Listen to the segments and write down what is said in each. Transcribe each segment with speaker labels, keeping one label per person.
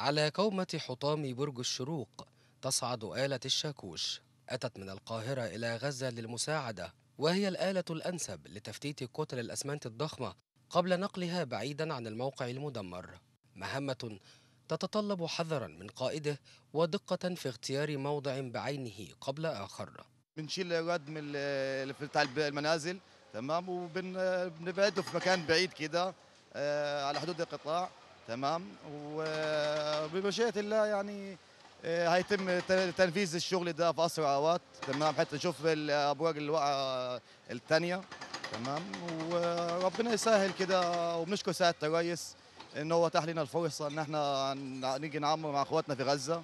Speaker 1: على كومة حطام برج الشروق تصعد آلة الشاكوش أتت من القاهرة إلى غزة للمساعدة وهي الآلة الأنسب لتفتيت كتل الأسمنت الضخمة قبل نقلها بعيدا عن الموقع المدمر مهمة تتطلب حذرا من قائده ودقة في اختيار موضع بعينه قبل آخر
Speaker 2: بنشيل الواد من بتاع المنازل تمام وبنبعده في مكان بعيد كده آه، على حدود القطاع تمام وبمشيئه الله يعني آه، هيتم تنفيذ الشغل ده في اسرع وقت تمام حتى نشوف الابواق الواقعه آه، الثانيه تمام وربنا يسهل كده وبنشكر سعاده الرئيس ان هو اتاح لنا الفرصه ان احنا نيجي نعمر مع اخواتنا في غزه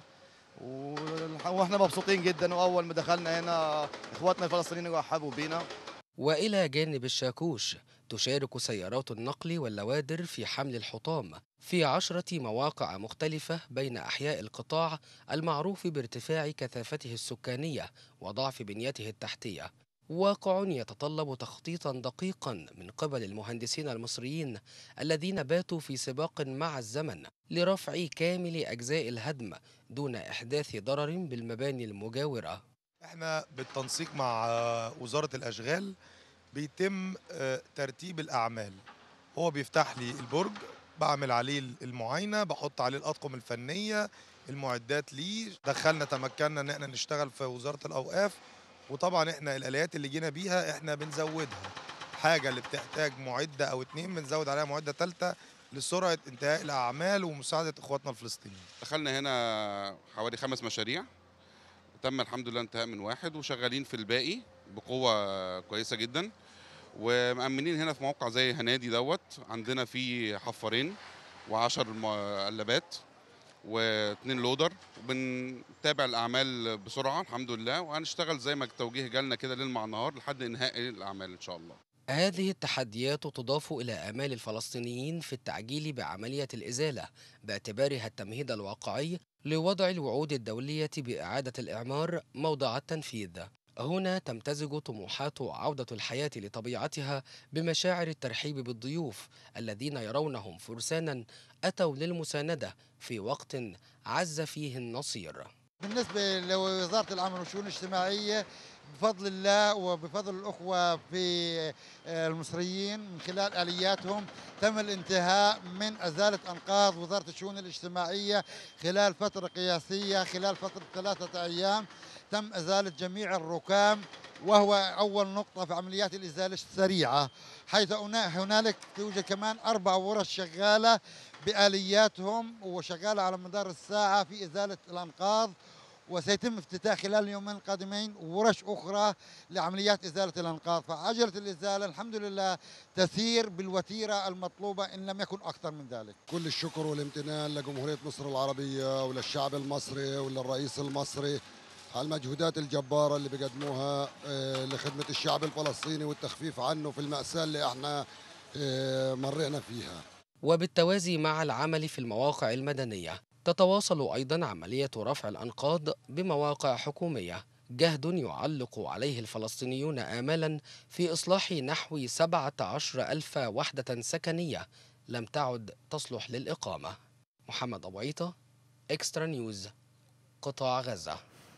Speaker 2: واحنا مبسوطين جدا واول ما دخلنا هنا اخواتنا الفلسطينيين رحبوا بينا
Speaker 1: وإلى جانب الشاكوش تشارك سيارات النقل واللوادر في حمل الحطام في عشرة مواقع مختلفة بين أحياء القطاع المعروف بارتفاع كثافته السكانية وضعف بنيته التحتية واقع يتطلب تخطيطا دقيقا من قبل المهندسين المصريين الذين باتوا في سباق مع الزمن لرفع كامل أجزاء الهدم دون إحداث ضرر بالمباني المجاورة
Speaker 3: احنا بالتنسيق مع وزاره الاشغال بيتم آه، ترتيب الاعمال هو بيفتح لي البرج بعمل عليه المعاينه بحط عليه الاطقم الفنيه المعدات ليه دخلنا تمكنا ان احنا نشتغل في وزاره الاوقاف وطبعا احنا الاليات اللي جينا بيها احنا بنزودها حاجه اللي بتحتاج معده او اتنين بنزود عليها معده ثالثه لسرعه انتهاء الاعمال ومساعده اخواتنا الفلسطينيين
Speaker 4: دخلنا هنا حوالي خمس مشاريع تم الحمد لله انتهاء من واحد وشغالين في الباقي بقوه كويسه جدا ومأمنين هنا في موقع زي هنادي دوت عندنا فيه حفارين و قلبات واثنين لودر وبنتابع الاعمال بسرعه الحمد لله وهنشتغل زي ما التوجيه جالنا كده ليل مع نهار لحد انهاء الاعمال ان شاء الله
Speaker 1: هذه التحديات تضاف إلى آمال الفلسطينيين في التعجيل بعملية الإزالة باعتبارها التمهيد الواقعي لوضع الوعود الدولية بإعادة الإعمار موضع التنفيذ هنا تمتزج طموحات عودة الحياة لطبيعتها بمشاعر الترحيب بالضيوف الذين يرونهم فرسانا أتوا للمساندة في وقت عز فيه النصير
Speaker 3: بالنسبة لوزارة العمل والشؤون الاجتماعية بفضل الله وبفضل الأخوة في آه، المصريين من خلال آلياتهم تم الانتهاء من أزالة أنقاض وزارة الشؤون الاجتماعية خلال فترة قياسية خلال فترة ثلاثة أيام تم أزالة جميع الركام وهو أول نقطة في عمليات الإزالة السريعة حيث هنالك توجد كمان أربع ورش شغالة بآلياتهم وشغالة على مدار الساعة في إزالة الأنقاض وسيتم افتتاح خلال اليومين القادمين ورش أخرى لعمليات إزالة الأنقاض فعجلة الإزالة الحمد لله تسير بالوتيرة المطلوبة إن لم يكن أكثر من ذلك كل الشكر والامتنان لجمهورية مصر العربية وللشعب المصري وللرئيس المصري على المجهودات الجبارة اللي بيقدموها آه، لخدمة الشعب الفلسطيني والتخفيف عنه في المأساة اللي احنا آه، مرينا فيها وبالتوازي مع العمل في المواقع
Speaker 1: المدنية تتواصل أيضا عملية رفع الأنقاض بمواقع حكومية جهد يعلق عليه الفلسطينيون آمالا في إصلاح نحو 17 ألف وحدة سكنية لم تعد تصلح للإقامة محمد أبو عيطة إكسترا نيوز قطاع غزة